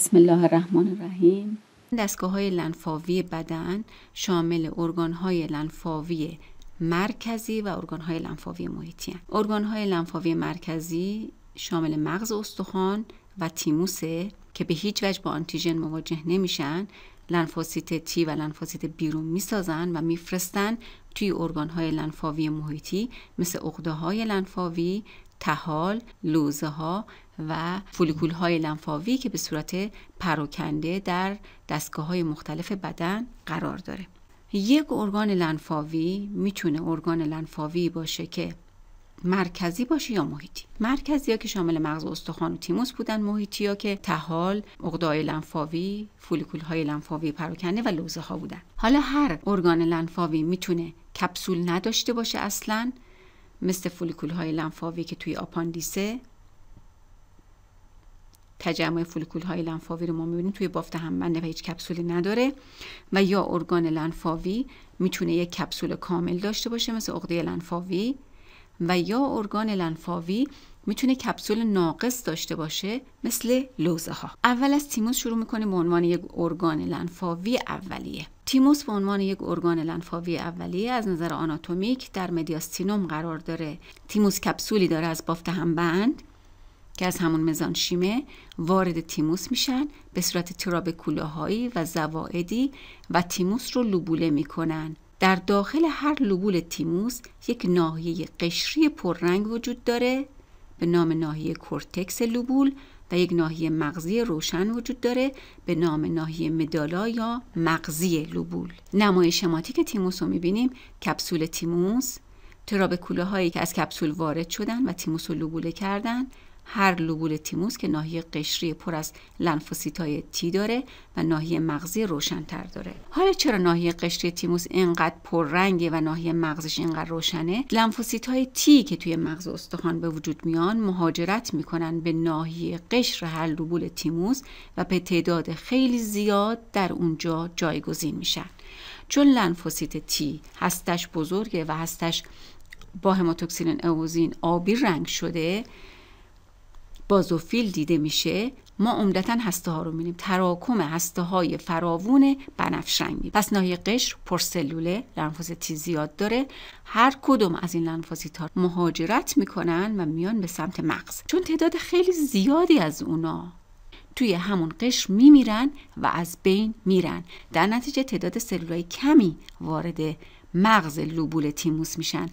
بسم الله الرحمن الرحیم دستگاه های لنفاوی بدن شامل ارگان های لنفاوی مرکزی و ارگان های لنفاوی محیطی هستند. ارگان های لنفاوی مرکزی شامل مغز استخوان و تیموسه که به هیچ وجه با آنتیژن مواجه نمیشن لنفوسیت تی و لنفوسیت بیرون میسازن و میفرستن توی ارگان های لنفاوی محیطی مثل عقده های لنفاوی تحال لوزه ها و فولیکول های لنفاوی که به صورت پروکنده در دستگاه های مختلف بدن قرار داره یک ارگان لنفاوی میتونه ارگان لنفاوی باشه که مرکزی باشه یا محیطی مرکزی ها که شامل مغز استخوان و تیموس بودن محیطی ها که تحال اقدای لنفاوی فولیکول های لنفاوی پروکنده و لوزه ها بودن حالا هر ارگان لنفاوی میتونه کپسول نداشته باشه اصلا مثل فولیکول های لنفاوی که توی آپاندیسه تجمع فولیکول های لنفاوی رو ما میبینیم توی بافت همبنده و هیچ کپسولی نداره و یا ارگان لنفاوی میتونه یک کپسول کامل داشته باشه مثل عقده لنفاوی و یا ارگان لنفاوی میتونه کپسول ناقص داشته باشه مثل لوزه ها اول از تیموس شروع میکنیم به عنوان یک ارگان لنفاوی اولیه تیموس به عنوان یک ارگان لنفاوی اولیه از نظر آناتومیک در مدیاستینوم قرار داره تیموس کپسولی داره از بافت همبند که از همون مزان شیمه وارد تیموس میشن به صورت تراب کولههایی و زوائدی و تیموس رو لوبوله میکنن در داخل هر لوبول تیموس یک ناحیه قشری پررنگ وجود داره به نام ناحیه کورتکس لوبول و یک ناحیه مغزی روشن وجود داره به نام ناحیه مدالا یا مغزی لوبول نمای شماتیک تیموس رو میبینیم کپسول تیموس تراب هایی که از کپسول وارد شدن و تیموس رو لوبوله کردن هر لوبول تیموس که ناحیه قشری پر از لنفوسیت تی داره و ناحیه مغزی روشنتر داره حالا چرا ناحیه قشری تیموس اینقدر پررنگه و ناحیه مغزش اینقدر روشنه لنفوسیت های تی که توی مغز استخوان به وجود میان مهاجرت میکنن به ناحیه قشر هر لوبول تیموس و به تعداد خیلی زیاد در اونجا جایگزین میشن چون لنفوسیت تی هستش بزرگه و هستش با هماتوکسین اوزین آبی رنگ شده بازوفیل دیده میشه ما عمدتا هسته ها رو میبینیم تراکم هسته های فراوون بنفش رنگی پس ناحیه قشر پرسلوله لنفوزیتی زیاد داره هر کدوم از این لنفوزیت ها مهاجرت میکنن و میان به سمت مغز چون تعداد خیلی زیادی از اونا توی همون قشر میمیرن و از بین میرن در نتیجه تعداد سلولای کمی وارد مغز لوبول تیموس میشن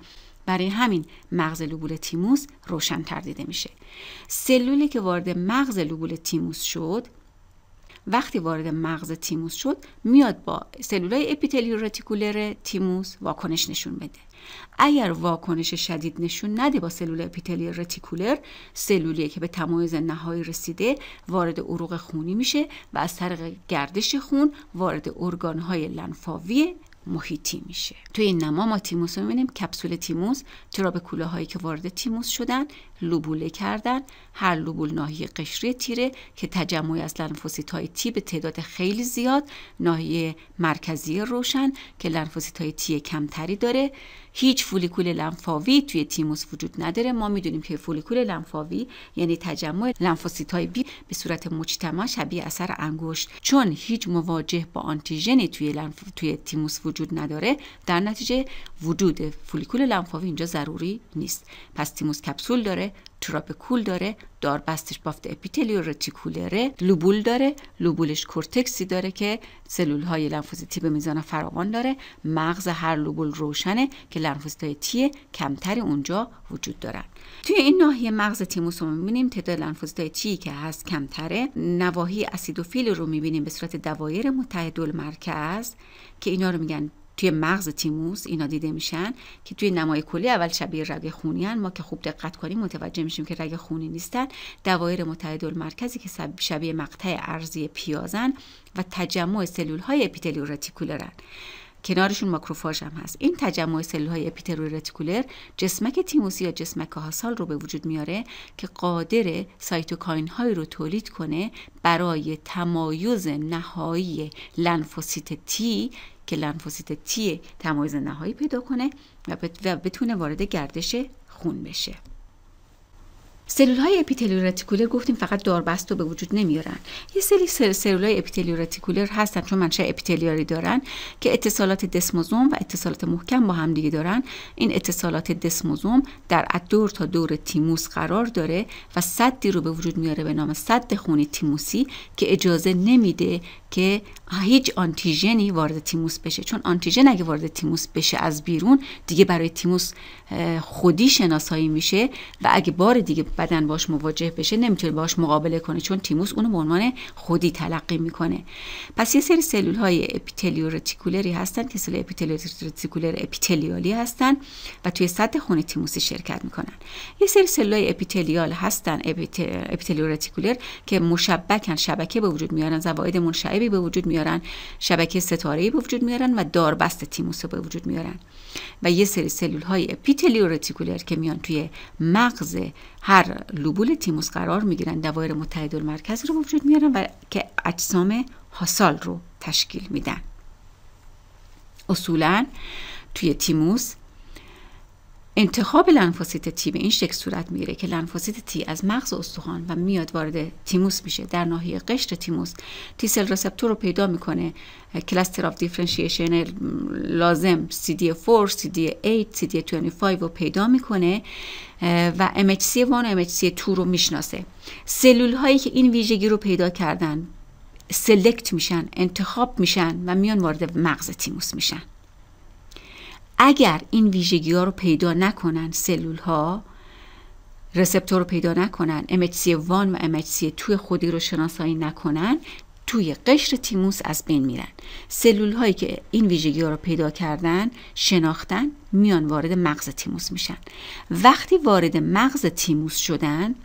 برای همین مغز لوبول تیموس روشن دیده میشه سلولی که وارد مغز لوبول تیموس شد وقتی وارد مغز تیموس شد میاد با سلولای اپیتلی رتیکولر تیموس واکنش نشون بده اگر واکنش شدید نشون نده با سلول اپیتلی رتیکولر سلولی که به تمایز نهایی رسیده وارد عروق خونی میشه و از طریق گردش خون وارد ارگانهای لنفاوی محیطی میشه توی این نما ما تیموس رو میبینیم کپسول تیموس تراب به کوله هایی که وارد تیموس شدن لوبوله کردن هر لوبول ناحیه قشری تیره که تجمعی از لنفوسیت های تی به تعداد خیلی زیاد ناحیه مرکزی روشن که لنفوسیت های تی کمتری داره هیچ فولیکول لنفاوی توی تیموس وجود نداره ما میدونیم که فولیکول لنفاوی یعنی تجمع لنفوسیت های بی به صورت مجتمع شبیه اثر انگشت چون هیچ مواجه با آنتیژنی توی توی تیموس وجود نداره در نتیجه وجود فولیکول لنفاوی اینجا ضروری نیست پس تیموس کپسول داره تراپکول داره داربستش بافت اپیتلیو رتیکولره لوبول داره لوبولش کورتکسی داره که سلول های تی به میزان فراوان داره مغز هر لوبول روشنه که لنفوزیت تی کمتری اونجا وجود دارن توی این ناحیه مغز تیموس رو میبینیم تعداد لنفوزیت تی که هست کمتره نواحی اسیدوفیل رو میبینیم به صورت دوایر متحد مرکز که اینا رو میگن توی مغز تیموس اینا دیده میشن که توی نمای کلی اول شبیه رگ خونی ما که خوب دقت کنیم متوجه میشیم که رگ خونی نیستن دوایر متعدل مرکزی که شبیه مقطع ارزی پیازن و تجمع سلول های اپیتلیو رتیکولرن کنارشون ماکروفاژ هم هست این تجمع سلول های رتیکولر جسمک تیموسی یا جسمک هاسال رو به وجود میاره که قادر سایتوکاین های رو تولید کنه برای تمایز نهایی لنفوسیت تی که لنفوسیت تی تمایز نهایی پیدا کنه و بتونه وارد گردش خون بشه سلول های اپیتلیورتیکولر گفتیم فقط داربست رو به وجود نمیارن یه سری سل سلول های اپیتلیورتیکولر هستن چون منشه اپیتلیاری دارن که اتصالات دسموزوم و اتصالات محکم با همدیگه دارن این اتصالات دسموزوم در ادور تا دور تیموس قرار داره و صدی رو به وجود میاره به نام صد خونی تیموسی که اجازه نمیده که هیچ آنتیژنی وارد تیموس بشه چون آنتیژن اگه وارد تیموس بشه از بیرون دیگه برای تیموس خودی شناسایی میشه و اگه بار دیگه بدن باش مواجه بشه نمیتونه باش مقابله کنه چون تیموس اونو به عنوان خودی تلقی میکنه پس یه سری سلول های اپیتلیورتیکولری هستن که سلول رتیکولر اپیتلیالی هستن و توی سطح خون تیموسی شرکت میکنن یه سری سلول های اپیتلیال هستن رتیکولر که مشبکن شبکه به وجود میارن زواید منشعبی به وجود میارن شبکه ستاره به وجود میارن و داربست تیموس به وجود میارن و یه سری سلول های اپیتلیو رتیکولر که میان توی مغز هر لوبول تیموس قرار میگیرن دوایر متحد مرکز رو به وجود میارن و که اجسام حاصل رو تشکیل میدن اصولا توی تیموس انتخاب لنفوسیت تی به این شکل صورت میگیره که لنفوسیت تی از مغز استخوان و میاد وارد تیموس میشه در ناحیه قشر تیموس تی سل رسپتور رو پیدا میکنه کلاستر اف دیفرنشیشن لازم CD4, CD8, CD25 رو پیدا میکنه و MHC1 و MHC2 رو میشناسه سلول هایی که این ویژگی رو پیدا کردن سلکت میشن انتخاب میشن و میان وارد مغز تیموس میشن اگر این ویژگی ها رو پیدا نکنن سلول ها رسپتور رو پیدا نکنن MHC1 و MHC2 خودی رو شناسایی نکنن توی قشر تیموس از بین میرن سلول هایی که این ویژگی ها رو پیدا کردن شناختن میان وارد مغز تیموس میشن وقتی وارد مغز تیموس شدن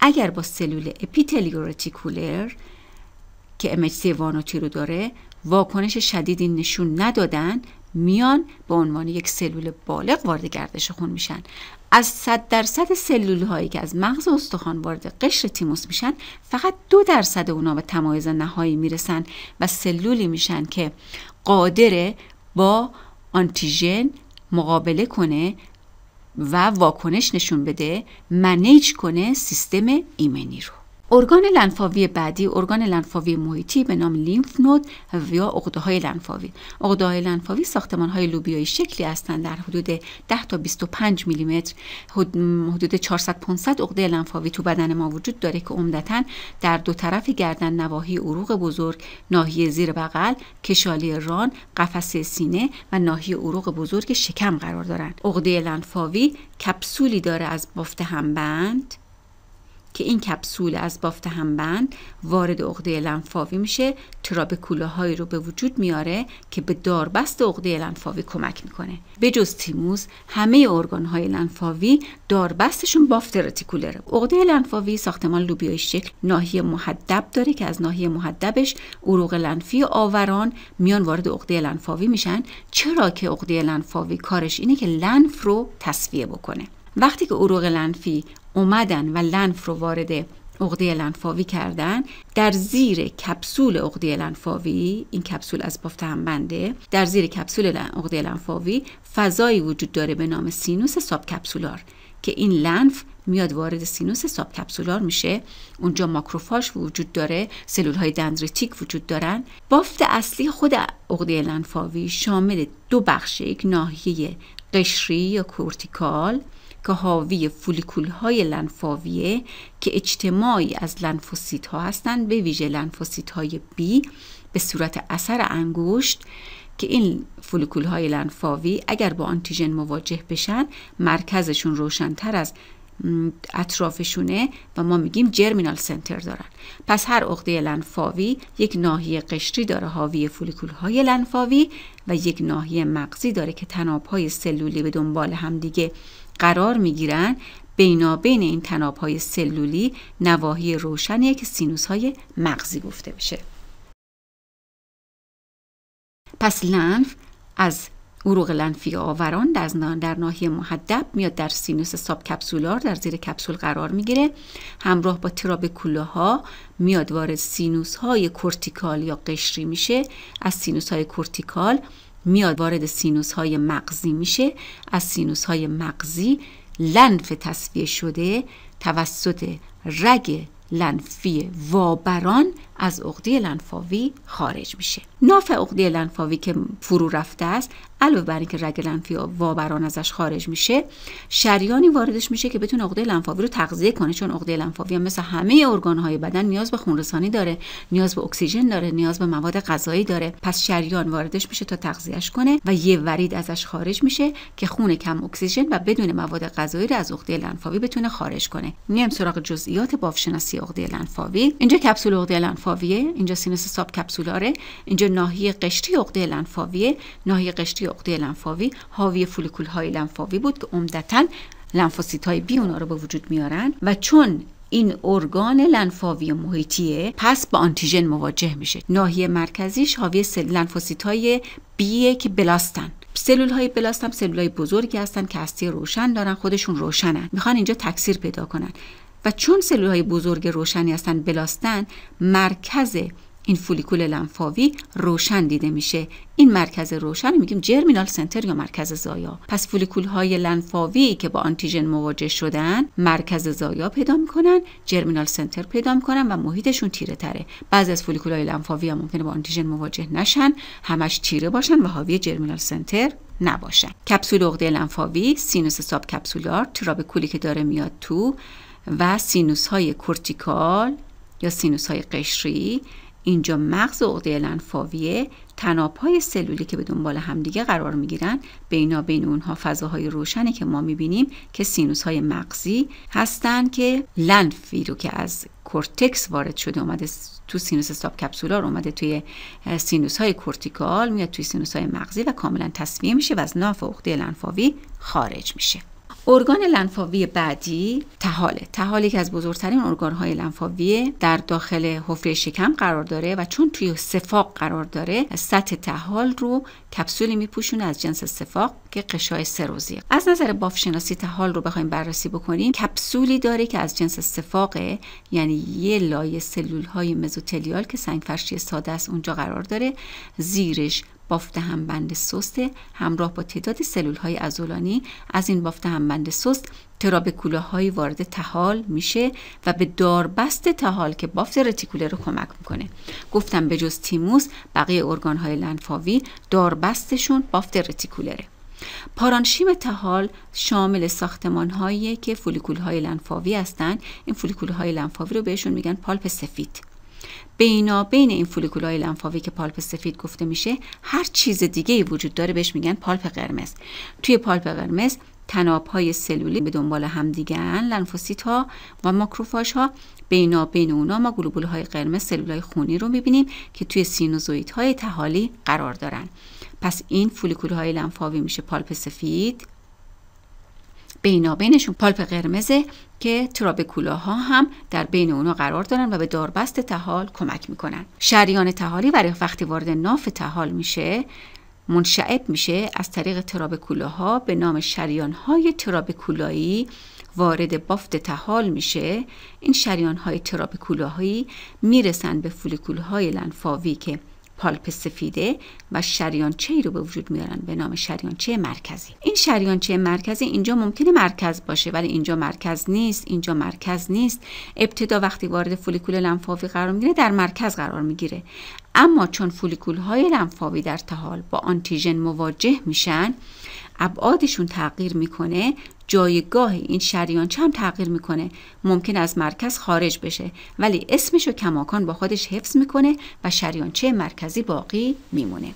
اگر با سلول اپیتلیورتیکولر که MHC1 و داره واکنش شدیدی نشون ندادن میان به عنوان یک سلول بالغ وارد گردش خون میشن از 100 درصد سلول هایی که از مغز استخوان وارد قشر تیموس میشن فقط دو درصد اونا به تمایز نهایی میرسن و سلولی میشن که قادر با آنتیژن مقابله کنه و واکنش نشون بده منیج کنه سیستم ایمنی رو ارگان لنفاوی بعدی ارگان لنفاوی محیطی به نام لیمف نود و یا عقده های لنفاوی عقده های لنفاوی ساختمان های لوبیایی شکلی هستند در حدود 10 تا 25 میلیمتر حدود 400 500 عقده لنفاوی تو بدن ما وجود داره که عمدتا در دو طرف گردن نواحی عروق بزرگ ناحیه زیر بغل کشالی ران قفسه سینه و ناحیه عروق بزرگ شکم قرار دارند عقده لنفاوی کپسولی داره از بافت همبند که این کپسول از بافت همبند وارد عقده لنفاوی میشه ترابکوله هایی رو به وجود میاره که به داربست عقده لنفاوی کمک میکنه به جز تیموز همه ارگان های لنفاوی داربستشون بافت رتیکولره عقده لنفاوی ساختمان لوبیای شکل ناحیه محدب داره که از ناحیه محدبش عروق لنفی آوران میان وارد عقده لنفاوی میشن چرا که عقده لنفاوی کارش اینه که لنف رو تصفیه بکنه وقتی که عروق لنفی اومدن و لنف رو وارد عقده لنفاوی کردن در زیر کپسول عقده لنفاوی این کپسول از بافت هم بنده در زیر کپسول عقده لنفاوی فضایی وجود داره به نام سینوس ساب کپسولار که این لنف میاد وارد سینوس ساب کپسولار میشه اونجا ماکروفاش وجود داره سلول های دندریتیک وجود دارن بافت اصلی خود عقده لنفاوی شامل دو بخش یک ناحیه قشری یا کورتیکال که حاوی فولیکول های لنفاویه که اجتماعی از لنفوسیت ها هستند به ویژه لنفوسیت های بی به صورت اثر انگشت که این فولیکول های لنفاوی اگر با آنتیژن مواجه بشن مرکزشون روشنتر از اطرافشونه و ما میگیم جرمینال سنتر دارن پس هر عقده لنفاوی یک ناحیه قشری داره حاوی فولیکول های لنفاوی و یک ناحیه مغزی داره که تناب سلولی به دنبال همدیگه قرار میگیرند بینابین این تناب های سلولی نواحی روشنیه که سینوس های مغزی گفته بشه پس لنف از عروق لنفی آوران در, در ناحیه محدب میاد در سینوس ساب کپسولار در زیر کپسول قرار میگیره همراه با تراب کوله ها میاد وارد سینوس های کورتیکال یا قشری میشه از سینوس های کورتیکال میاد وارد سینوس های مغزی میشه از سینوس های مغزی لنف تصفیه شده توسط رگ لنفی وابران از عقده لنفاوی خارج میشه ناف عقده لنفاوی که فرو رفته است علاوه بر اینکه رگ لنفی وابران ازش خارج میشه شریانی واردش میشه که بتونه عقده لنفاوی رو تغذیه کنه چون عقده لنفاوی هم مثل همه ارگانهای بدن نیاز به خونرسانی داره نیاز به اکسیژن داره نیاز به مواد غذایی داره پس شریان واردش میشه تا تغذیهش کنه و یه ورید ازش خارج میشه که خون کم اکسیژن و بدون مواد غذایی رو از عقده لنفاوی بتونه خارج کنه میام سراغ جزئیات بافشناسی عقده لنفاوی اینجا کپسول عقده لنفاوی لنفاویه اینجا سینوس ساب کپسولاره اینجا ناحیه قشری عقده لنفاویه ناحیه قشری عقده لنفاوی حاوی فولیکول های لنفاوی بود که عمدتا لنفوسیت های بی اونا رو به وجود میارن و چون این ارگان لنفاوی محیطیه پس با آنتیژن مواجه میشه ناحیه مرکزیش حاوی سل... لنفوسیت های بیه که بلاستن سلول های بلاست سلول های بزرگی هستن که هستی روشن دارن خودشون روشنن میخوان اینجا تکثیر پیدا کنن و چون سلول های بزرگ روشنی هستند بلاستن مرکز این فولیکول لنفاوی روشن دیده میشه این مرکز روشن میگیم جرمینال سنتر یا مرکز زایا پس فولیکول های لنفاوی که با آنتیژن مواجه شدن مرکز زایا پیدا میکنن جرمینال سنتر پیدا میکنن و محیطشون تیره تره بعضی از فولیکول های لنفاوی هم ممکنه با آنتیژن مواجه نشن همش تیره باشن و حاوی جرمینال سنتر نباشن کپسول عقده لنفاوی سینوس ساب کپسولار ترابکولی که داره میاد تو و سینوس های کورتیکال یا سینوس های قشری اینجا مغز و عقده لنفاویه تناب های سلولی که به دنبال همدیگه قرار می گیرن بینا بین اونها فضاهای روشنی که ما می بینیم که سینوس های مغزی هستند که لنفی رو که از کورتکس وارد شده اومده تو سینوس ساب کپسولار اومده توی سینوس های کورتیکال میاد توی سینوس های مغزی و کاملا تصفیه میشه و از ناف عقده لنفاوی خارج میشه ارگان لنفاوی بعدی تحاله تحال که از بزرگترین ارگانهای لنفاوی در داخل حفره شکم قرار داره و چون توی سفاق قرار داره سطح تحال رو کپسولی میپوشونه از جنس سفاق که قشای سروزی از نظر بافشناسی شناسی تحال رو بخوایم بررسی بکنیم کپسولی داره که از جنس سفاقه یعنی یه لایه سلول های مزوتلیال که سنگ فرشی ساده است اونجا قرار داره زیرش بافت همبند سست همراه با تعداد سلول های ازولانی از این بافت همبند سست ترابکوله های وارد تحال میشه و به داربست تحال که بافت رتیکوله رو کمک میکنه گفتم به جز تیموس بقیه ارگان های لنفاوی داربستشون بافت رتیکولره پارانشیم تحال شامل ساختمان هایی که فولیکول های لنفاوی هستند این فولیکول های لنفاوی رو بهشون میگن پالپ سفید بینابین این فولیکولای لنفاوی که پالپ سفید گفته میشه هر چیز دیگه ای وجود داره بهش میگن پالپ قرمز توی پالپ قرمز تناب های سلولی به دنبال همدیگن لنفوسیت ها و ماکروفاش ها بینا اونا ما گلوبول های قرمز سلول های خونی رو میبینیم که توی سینوزویت های تحالی قرار دارن پس این فولیکول های لنفاوی میشه پالپ سفید بینابینشون پالپ قرمزه که ترابکولاها هم در بین اونا قرار دارن و به داربست تحال کمک میکنن شریان تحالی برای وقتی وارد ناف تحال میشه منشعب میشه از طریق ها به نام شریان های ترابکولایی وارد بافت تحال میشه این شریان های می میرسن به فولیکول های لنفاوی که پالپ سفیده و شریانچه ای رو به وجود میارن به نام شریانچه مرکزی این شریانچه مرکزی اینجا ممکنه مرکز باشه ولی اینجا مرکز نیست اینجا مرکز نیست ابتدا وقتی وارد فولیکول لنفاوی قرار میگیره در مرکز قرار میگیره اما چون فولیکول های لنفاوی در تحال با آنتیژن مواجه میشن ابعادشون تغییر میکنه جایگاه این شریان هم تغییر میکنه ممکن از مرکز خارج بشه ولی اسمشو کماکان با خودش حفظ میکنه و شریانچه مرکزی باقی میمونه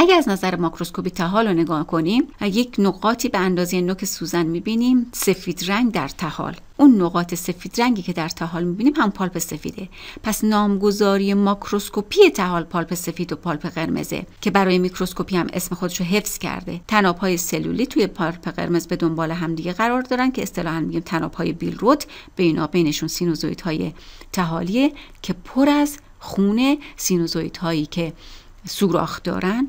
اگر از نظر ماکروسکوپی تحال رو نگاه کنیم یک نقاطی به اندازه نوک سوزن میبینیم سفید رنگ در تحال اون نقاط سفید رنگی که در تحال میبینیم هم پالپ سفیده پس نامگذاری ماکروسکوپی تحال پالپ سفید و پالپ قرمزه که برای میکروسکوپی هم اسم خودش رو حفظ کرده تنابهای سلولی توی پالپ قرمز به دنبال همدیگه قرار دارن که اصطلاحا میگیم تنابهای بیلروت به اینا بینشون های تحالیه که پر از خونه هایی که سوراخ دارن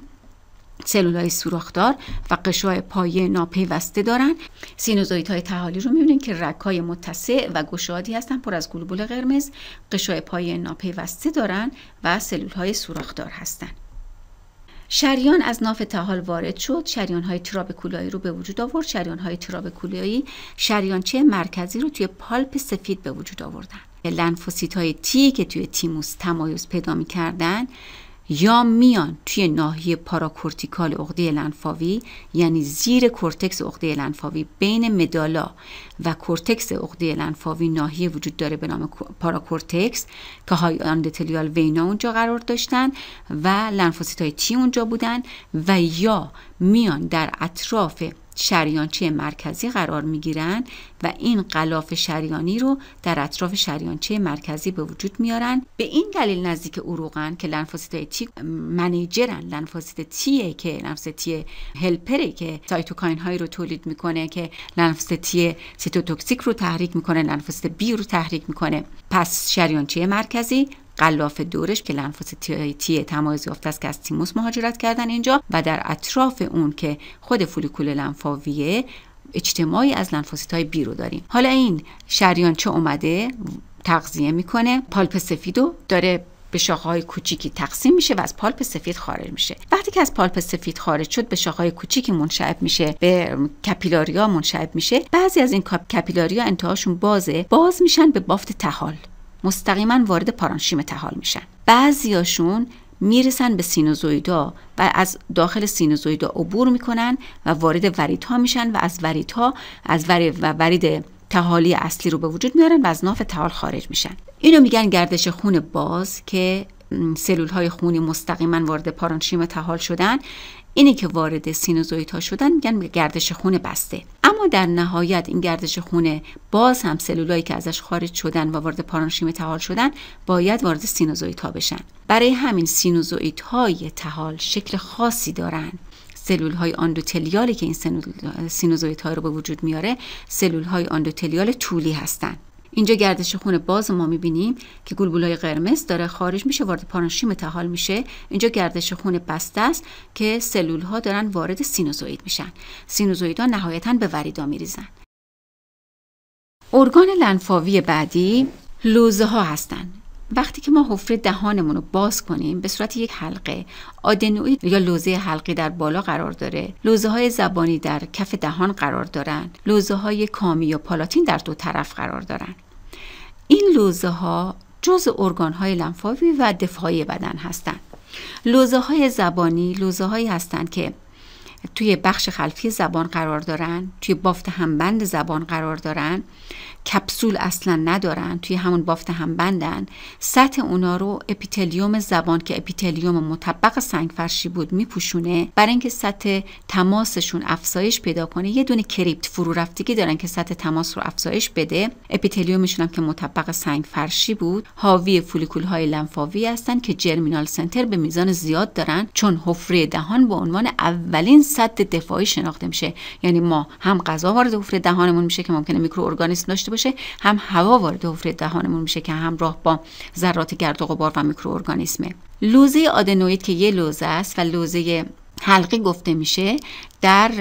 سلولای سوراخدار و قشای پایه ناپیوسته دارن سینوزویت های تحالی رو میبینین که های متسع و گشادی هستند پر از گلوبول قرمز قشای پایه ناپیوسته دارند و سلول های سوراخدار هستند شریان از ناف تحال وارد شد شریان های تراب کولایی رو به وجود آورد شریان های تراب کولایی شریانچه مرکزی رو توی پالپ سفید به وجود آوردن لنفوسیت های تی که توی تیموس تمایز پیدا کردن، یا میان توی ناحیه پاراکورتیکال عقده لنفاوی یعنی زیر کورتکس عقده لنفاوی بین مدالا و کورتکس عقده لنفاوی ناحیه وجود داره به نام پاراکورتکس که های اندتلیال وینا اونجا قرار داشتن و لنفوسیت های تی اونجا بودن و یا میان در اطراف شریانچه مرکزی قرار می گیرن و این غلاف شریانی رو در اطراف شریانچه مرکزی به وجود میارن به این دلیل نزدیک عروقن که لنفوسیت تی منیجرن لنفوسیت تیه که لنفوسیت تی هلپره که سایتوکاین هایی رو تولید میکنه که لنفوسیت تی سیتوتوکسیک رو تحریک میکنه لنفوسیت بی رو تحریک میکنه پس شریانچه مرکزی قلاف دورش که لنفوسیتی تمایز یافته است که از تیموس مهاجرت کردن اینجا و در اطراف اون که خود فولیکول لنفاویه اجتماعی از لنفوسیت های بی رو داریم حالا این شریان چه اومده تغذیه میکنه پالپ سفیدو داره به شاخهای کوچیکی تقسیم میشه و از پالپ سفید خارج میشه وقتی که از پالپ سفید خارج شد به شاخهای کوچیکی منشعب میشه به کپیلاریا منشعب میشه بعضی از این کپیلاریا انتهاشون بازه باز میشن به بافت تحال مستقیما وارد پارانشیم تحال میشن بعضیاشون میرسن به سینوزویدا و از داخل سینوزویدا عبور میکنن و وارد وریدها ها میشن و از ورید از ورید و ورید تحالی اصلی رو به وجود میارن و از ناف تحال خارج میشن اینو میگن گردش خون باز که سلول های خونی مستقیما وارد پارانشیم تحال شدن اینه که وارد سینوزویت ها شدن میگن گردش خون بسته اما در نهایت این گردش خون باز هم سلولایی که ازش خارج شدن و وارد پارانشیم تحال شدن باید وارد سینوزویت ها بشن برای همین سینوزویت های تحال شکل خاصی دارن سلول های آندوتلیالی که این سینوزویت ها رو به وجود میاره سلول های آندوتلیال طولی هستند اینجا گردش خون باز ما میبینیم که های قرمز داره خارج میشه وارد پارانشیم تحال میشه اینجا گردش خون بسته است که سلول ها دارن وارد سینوزوید میشن ها نهایتا به وریدا میریزن ارگان لنفاوی بعدی لوزه ها هستند وقتی که ما حفره دهانمون رو باز کنیم به صورت یک حلقه آدنوئید یا لوزه حلقی در بالا قرار داره لوزه های زبانی در کف دهان قرار دارن لوزه های کامی و پالاتین در دو طرف قرار دارن این لوزه ها جز ارگان های لنفاوی و دفاعی بدن هستند لوزه های زبانی لوزه هایی هستند که توی بخش خلفی زبان قرار دارن توی بافت همبند زبان قرار دارن کپسول اصلا ندارن توی همون بافت همبندن سطح اونا رو اپیتلیوم زبان که اپیتلیوم مطبق سنگ فرشی بود میپوشونه برای اینکه سطح تماسشون افزایش پیدا کنه یه دونه کریپت فرو رفتگی دارن که سطح تماس رو افزایش بده اپیتلیومشون هم که مطبق سنگ فرشی بود حاوی فولیکول های لنفاوی هستن که جرمینال سنتر به میزان زیاد دارن چون حفره دهان به عنوان اولین سد دفاعی شناخته میشه یعنی ما هم غذا وارد حفره دهانمون میشه که ممکنه میکروارگانیسم داشته باشه هم هوا وارد حفره دهانمون میشه که همراه با ذرات گرد و غبار و میکروارگانیسمه لوزه آدنوید که یه لوزه است و لوزه حلقی گفته میشه در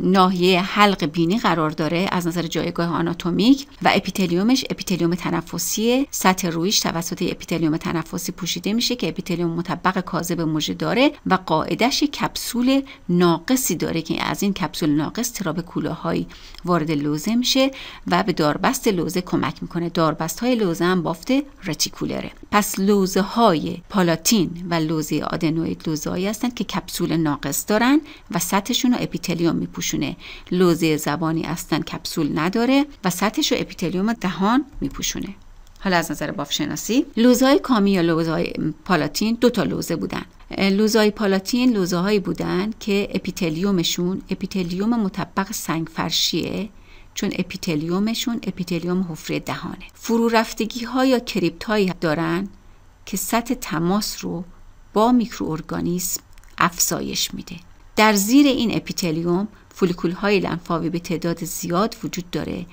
ناحیه حلق بینی قرار داره از نظر جایگاه آناتومیک و اپیتلیومش اپیتلیوم تنفسی سطح رویش توسط اپیتلیوم تنفسی پوشیده میشه که اپیتلیوم مطبق کاذب موجه داره و قاعدش کپسول ناقصی داره که از این کپسول ناقص تراب کولاهای وارد لوزه میشه و به داربست لوزه کمک میکنه داربست های لوزه هم بافت رتیکولره پس لوزه های پالاتین و لوزه آدنوید لوزه هایی هستند که کپسول ناقص دارن و سطحشون رو اپیتلیوم میپوشونه لوزه زبانی اصلا کپسول نداره و سطحش رو اپیتلیوم دهان میپوشونه حالا از نظر بافشناسی لوزهای کامی یا لوزهای پالاتین دو تا لوزه بودن لوزهای پالاتین لوزه بودن که اپیتلیومشون اپیتلیوم مطبق سنگفرشیه چون اپیتلیومشون اپیتلیوم حفره دهانه فرو رفتگی ها یا کریپت هایی دارن که سطح تماس رو با میکروارگانیسم افزایش میده در زیر این اپیتلیوم فولیکول های لنفاوی به تعداد زیاد وجود داره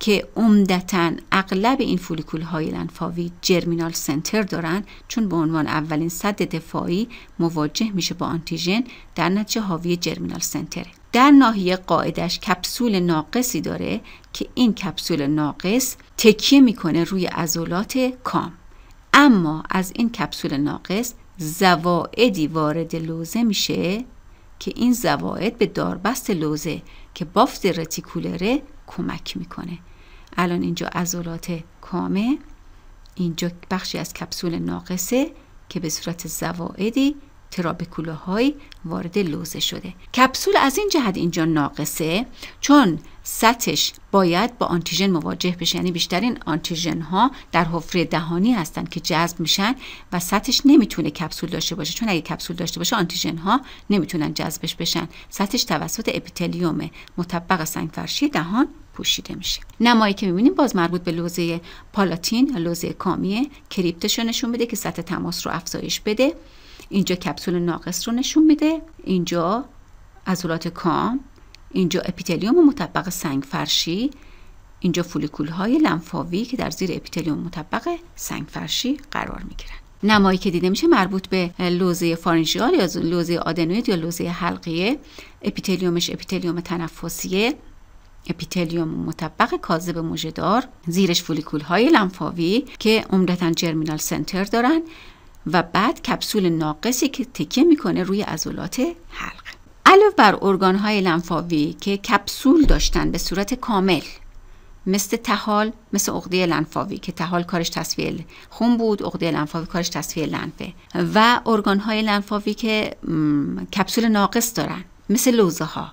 که عمدتا اغلب این فولیکول های لنفاوی جرمینال سنتر دارن چون به عنوان اولین صد دفاعی مواجه میشه با آنتیژن در نتیجه حاوی جرمینال سنتره در ناحیه قاعدش کپسول ناقصی داره که این کپسول ناقص تکیه میکنه روی عضلات کام اما از این کپسول ناقص زوائدی وارد لوزه میشه که این زواعد به داربست لوزه که بافت رتیکولره کمک میکنه الان اینجا عضلات کامه اینجا بخشی از کپسول ناقصه که به صورت زوائدی های وارد لوزه شده کپسول از این جهت اینجا ناقصه چون سطحش باید با آنتیژن مواجه بشه یعنی بیشترین آنتیژن ها در حفره دهانی هستند که جذب میشن و سطحش نمیتونه کپسول داشته باشه چون اگه کپسول داشته باشه آنتیژن ها نمیتونن جذبش بشن سطحش توسط اپیتلیوم مطبق سنگفرشی دهان پوشیده میشه نمایی که میبینیم باز مربوط به لوزه پالاتین لوزه کامیه کریپتش نشون بده که سطح تماس رو افزایش بده اینجا کپسول ناقص رو نشون میده اینجا ازولات کام اینجا اپیتلیوم مطبق سنگ فرشی اینجا فولیکول های لنفاوی که در زیر اپیتلیوم مطبق سنگ فرشی قرار میگیرن نمایی که دیده میشه مربوط به لوزه فارنژیال یا لوزه آدنوید یا لوزه حلقیه اپیتلیومش اپیتلیوم تنفسیه اپیتلیوم مطبق کاذب مژهدار زیرش فولیکول های لنفاوی که عمدتا جرمینال سنتر دارن و بعد کپسول ناقصی که تکیه میکنه روی ازولات حلق علاوه بر ارگانهای لنفاوی که کپسول داشتن به صورت کامل مثل تحال مثل عقده لنفاوی که تحال کارش تصفیه خون بود عقده لنفاوی کارش تصفیه لنفه و ارگانهای لنفاوی که کپسول ناقص دارن مثل لوزه ها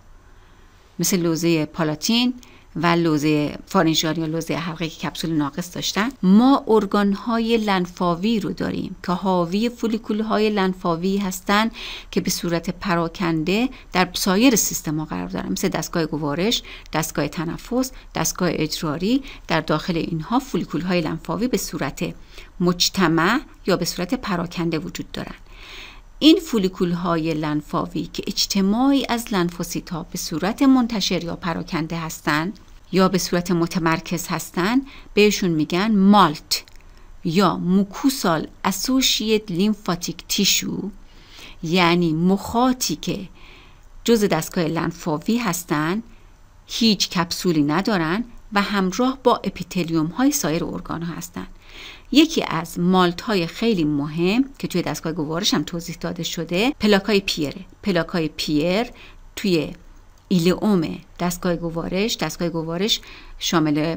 مثل لوزه پالاتین و لوزه فارنژیان یا لوزه حلقه که کپسول ناقص داشتن ما ارگان های لنفاوی رو داریم که حاوی فولیکول های لنفاوی هستند که به صورت پراکنده در سایر سیستم ها قرار دارن مثل دستگاه گوارش دستگاه تنفس دستگاه اجراری در داخل اینها فولیکول های لنفاوی به صورت مجتمع یا به صورت پراکنده وجود دارند این فولیکول های لنفاوی که اجتماعی از لنفوسیت ها به صورت منتشر یا پراکنده هستند یا به صورت متمرکز هستند بهشون میگن مالت یا موکوسال اسوشیت لیمفاتیک تیشو یعنی مخاطی که جز دستگاه لنفاوی هستند هیچ کپسولی ندارن و همراه با اپیتلیوم های سایر ارگان ها هستند یکی از مالت های خیلی مهم که توی دستگاه گوارش هم توضیح داده شده پلاک های پیره پلاک های پیر توی ایلئوم دستگاه گوارش دستگاه گوارش شامل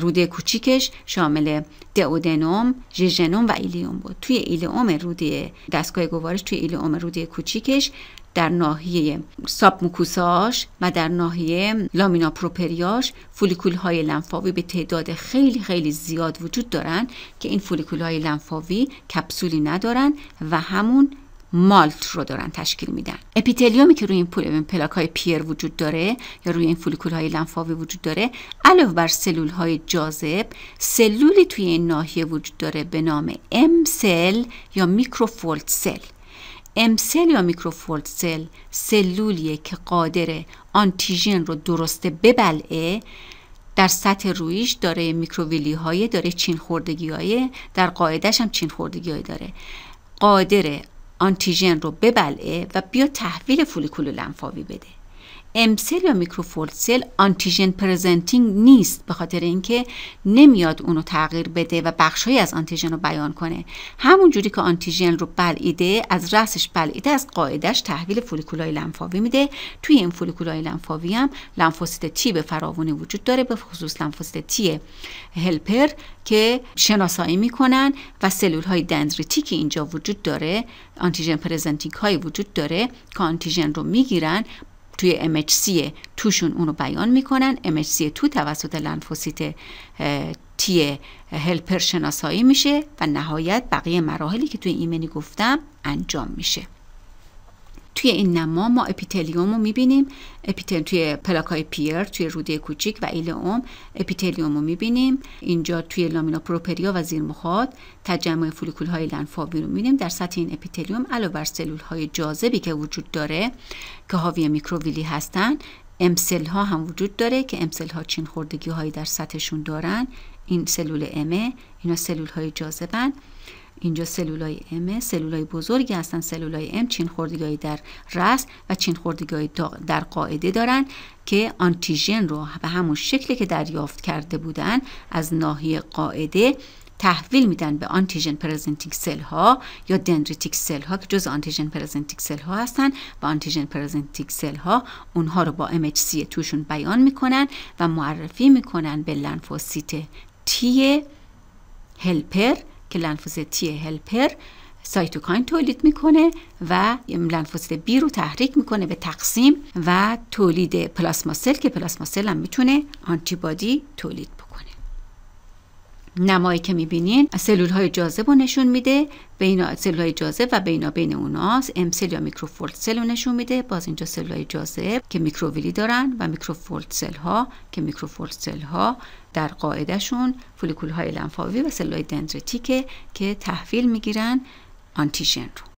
روده کوچیکش شامل دئودنوم ژژنوم و ایلیوم بود توی ایلیوم روده دستگاه گوارش توی ایلیوم روده کوچیکش در ناحیه ساب موکوساش و در ناحیه لامینا پروپریاش فولیکول های لنفاوی به تعداد خیلی خیلی زیاد وجود دارند که این فولیکول های لنفاوی کپسولی ندارن و همون مالت رو دارن تشکیل میدن اپیتلیومی که روی این پلاک های پیر وجود داره یا روی این فولیکول های لنفاوی وجود داره علاوه بر سلول های جاذب سلولی توی این ناحیه وجود داره به نام سل یا میکروفولد سل سل یا میکروفولد سل سلولیه که قادر آنتیژن رو درسته ببلعه در سطح رویش داره میکروویلی های داره چین خوردگی های در قاعدش هم چین خوردگی های داره قادر آنتیژن رو ببلعه و بیا تحویل فولیکول لنفاوی بده امسل یا میکروفولسل آنتیژن پرزنتینگ نیست به خاطر اینکه نمیاد اونو تغییر بده و بخشهایی از آنتیژن رو بیان کنه همون جوری که آنتیژن رو بلعیده از رسش بلعیده از قاعدش تحویل فولیکولای لنفاوی میده توی این فولیکولای لنفاوی هم لنفوسیت تی به فراوانی وجود داره به خصوص لنفوسیت تی هلپر که شناسایی میکنن و سلول های دندریتی که اینجا وجود داره آنتیژن پرزنتینگ های وجود داره که آنتیژن رو میگیرن توی MHC توشون اونو بیان میکنن MHC تو توسط لنفوسیت تی هلپر شناسایی میشه و نهایت بقیه مراحلی که توی ایمنی گفتم انجام میشه توی این نما ما اپیتلیوم رو میبینیم اپیتل توی پلاکای پیر توی روده کوچیک و ایل اوم اپیتلیوم رو میبینیم اینجا توی لامینا پروپریا و زیر مخاط تجمع فولیکول های لنفاوی رو میبینیم در سطح این اپیتلیوم علاوه بر سلول های جاذبی که وجود داره که حاوی میکروویلی هستن امسل ها هم وجود داره که امسل ها چین خوردگی هایی در سطحشون دارن این سلول امه اینا سلول های جاذبن اینجا سلولای M سلولای بزرگی هستن سلولای M چین خوردگی در رس و چین خوردگی در قاعده دارن که آنتیژن رو به همون شکلی که دریافت کرده بودن از ناحیه قاعده تحویل میدن به آنتیژن پرزنتینگ سل ها یا دندریتیک سل ها که جز آنتیژن پرزنتینگ سل ها هستن و آنتیژن پرزنتینگ سل ها اونها رو با MHC توشون بیان میکنن و معرفی میکنن به لنفوسیت تی هلپر که تی هلپر سایتوکاین تولید میکنه و لنفوزیت بی رو تحریک میکنه به تقسیم و تولید پلاسماسل که پلاسماسل هم میتونه آنتیبادی تولید بکنه نمایی که میبینین سلول های جاذب رو نشون میده بین سلول های جاذب و بینا بین اوناست امسل یا میکروفولد سل رو نشون میده باز اینجا سلول های جاذب که میکروویلی دارن و میکروفولد سل ها که میکروفولد سل ها در شون فولیکول های لنفاوی و سلول های دندرتیکه که تحویل میگیرن آنتیژن رو